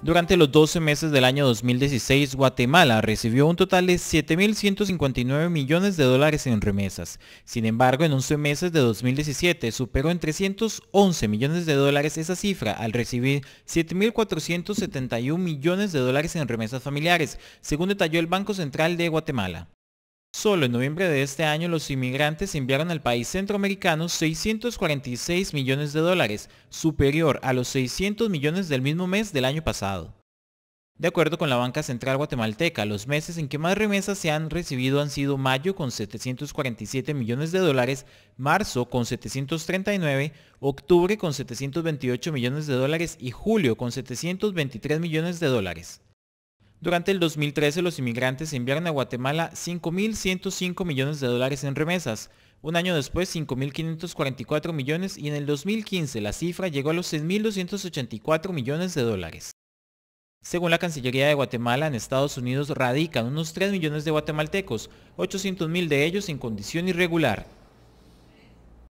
Durante los 12 meses del año 2016, Guatemala recibió un total de 7.159 millones de dólares en remesas. Sin embargo, en 11 meses de 2017 superó en 311 millones de dólares esa cifra al recibir 7.471 millones de dólares en remesas familiares, según detalló el Banco Central de Guatemala. Solo en noviembre de este año los inmigrantes enviaron al país centroamericano 646 millones de dólares, superior a los 600 millones del mismo mes del año pasado. De acuerdo con la Banca Central Guatemalteca, los meses en que más remesas se han recibido han sido mayo con 747 millones de dólares, marzo con 739, octubre con 728 millones de dólares y julio con 723 millones de dólares. Durante el 2013 los inmigrantes enviaron a Guatemala 5.105 millones de dólares en remesas, un año después 5.544 millones y en el 2015 la cifra llegó a los 6.284 millones de dólares. Según la Cancillería de Guatemala, en Estados Unidos radican unos 3 millones de guatemaltecos, 800.000 de ellos en condición irregular.